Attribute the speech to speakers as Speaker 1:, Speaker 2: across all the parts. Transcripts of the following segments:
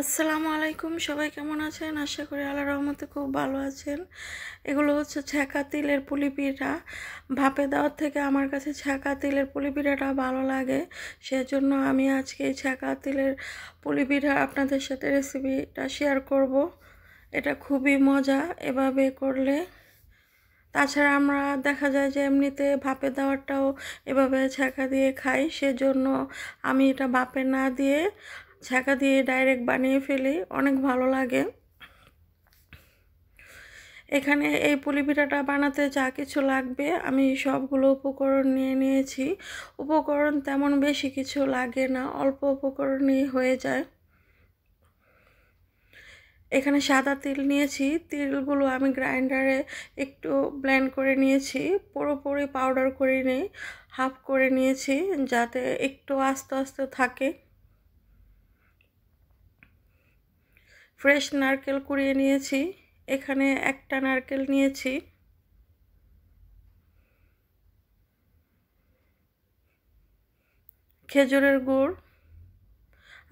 Speaker 1: আসসালামু আলাইকুম সবাই কেমন আছেন আশা করি আল্লাহ রহমতে খুব ভালো আছেন এগুলো হচ্ছে ছ্যাঁকা তিলের পুলিপিঠা ভাপে দেওয়ার থেকে আমার কাছে ছ্যাঁকা তিলের পুলিপিঠাটা ভালো লাগে সেজন্য আমি আজকে এই ছ্যাঁকা তিলের পুলিপিঠা আপনাদের সাথে রেসিপিটা শেয়ার করব এটা খুবই মজা এভাবে করলে তাছাড়া আমরা দেখা যায় যে এমনিতে ভাপে দেওয়ারটাও এভাবে ছ্যাঁকা দিয়ে খাই সেজন্য আমি এটা ভাপে না দিয়ে ছাঁকা দিয়ে ডাইরেক্ট বানিয়ে ফেলি অনেক ভালো লাগে এখানে এই পুলি পিঠাটা বানাতে যা কিছু লাগবে আমি সবগুলো উপকরণ নিয়ে নিয়েছি উপকরণ তেমন বেশি কিছু লাগে না অল্প উপকরণই হয়ে যায় এখানে সাদা তিল নিয়েছি তিলগুলো আমি গ্রাইন্ডারে একটু ব্লেন্ড করে নিয়েছি পুরোপুরি পাউডার করে নিই হাফ করে নিয়েছি যাতে একটু আস্তে আস্তে থাকে ফ্রেশ নারকেল কুড়িয়ে নিয়েছি এখানে একটা নারকেল নিয়েছি খেজুরের গুড়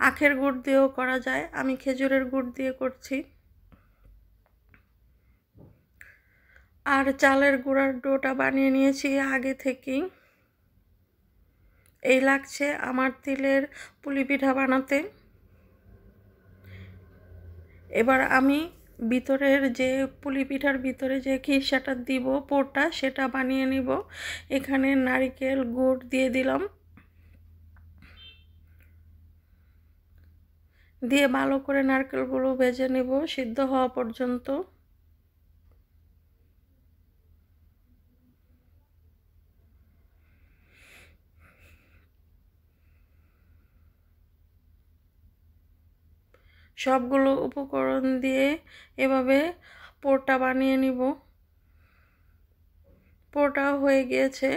Speaker 1: আখের গুড় দিয়েও করা যায় আমি খেজুরের গুড় দিয়ে করছি আর চালের গুঁড়ার ডোটা বানিয়ে নিয়েছি আগে থেকেই এই লাগছে আমার তিলের পুলি পিঠা বানাতে এবার আমি ভিতরের যে পুলি পিঠার ভিতরে যে খিরসাটা দিব পোরটা সেটা বানিয়ে নিব এখানে নারিকেল গুড় দিয়ে দিলাম দিয়ে ভালো করে নারকেলগুলো ভেজে নেব সিদ্ধ হওয়া পর্যন্ত সবগুলো উপকরণ দিয়ে এভাবে পোটা বানিয়ে নিব পোটা হয়ে গিয়েছে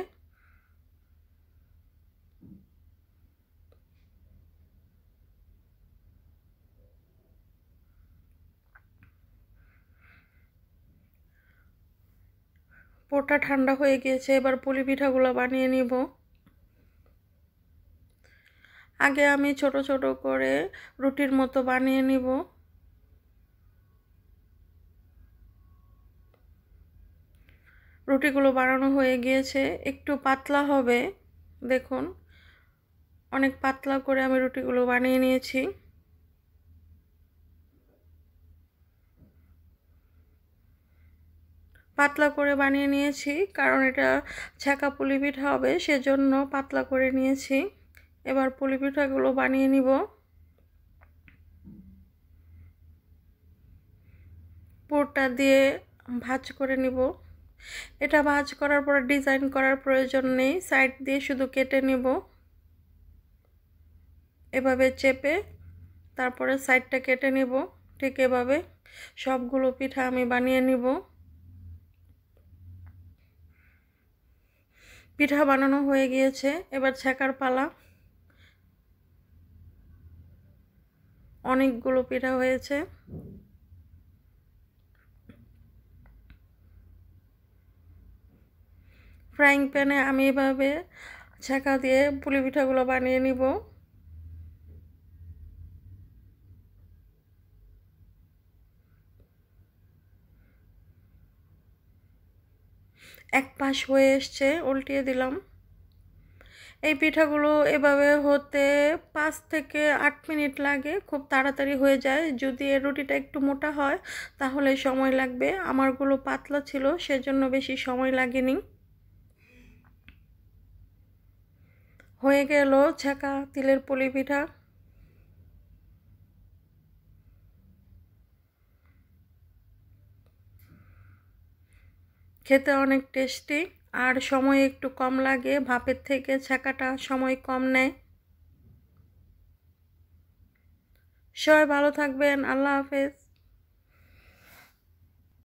Speaker 1: পোটা ঠান্ডা হয়ে গিয়েছে এবার পুলি পিঠাগুলো বানিয়ে নিব আগে আমি ছোট ছোট করে রুটির মতো বানিয়ে নিব রুটিগুলো বানানো হয়ে গিয়েছে একটু পাতলা হবে দেখুন অনেক পাতলা করে আমি রুটিগুলো বানিয়ে নিয়েছি পাতলা করে বানিয়ে নিয়েছি কারণ এটা ছ্যাঁকা পুলি পিঠা হবে সেজন্য পাতলা করে নিয়েছি এবার পুলি পিঠাগুলো বানিয়ে নিব পুরটা দিয়ে ভাজ করে নিব এটা ভাজ করার পর ডিজাইন করার প্রয়োজন নেই সাইড দিয়ে শুধু কেটে নিব এভাবে চেপে তারপরে সাইডটা কেটে নিব ঠিক এভাবে সবগুলো পিঠা আমি বানিয়ে নিব পিঠা বানানো হয়ে গিয়েছে এবার ছেঁকার পালা অনেকগুলো পিঠা হয়েছে ফ্রাইং প্যানে আমি এভাবে ছেঁকা দিয়ে পুলি পিঠাগুলো বানিয়ে নিব এক পাশ হয়ে এসছে উল্টিয়ে দিলাম এই পিঠাগুলো এভাবে হতে পাঁচ থেকে আট মিনিট লাগে খুব তাড়াতাড়ি হয়ে যায় যদি এর রুটিটা একটু মোটা হয় তাহলে সময় লাগবে আমারগুলো পাতলা ছিল সেজন্য বেশি সময় লাগেনি হয়ে গেল ছেঁকা তিলের পুলি পিঠা খেতে অনেক টেস্টি আর সময় একটু কম লাগে ভাপের থেকে ছাকাটা সময় কম নেয় সবাই ভালো থাকবেন আল্লাহ হাফেজ